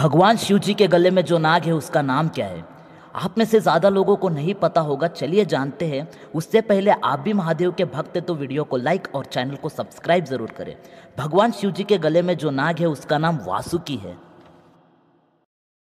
भगवान शिव जी के गले में जो नाग है उसका नाम क्या है आप में से ज़्यादा लोगों को नहीं पता होगा चलिए जानते हैं उससे पहले आप भी महादेव के भक्त हैं तो वीडियो को लाइक और चैनल को सब्सक्राइब ज़रूर करें भगवान शिव जी के गले में जो नाग है उसका नाम वासुकी है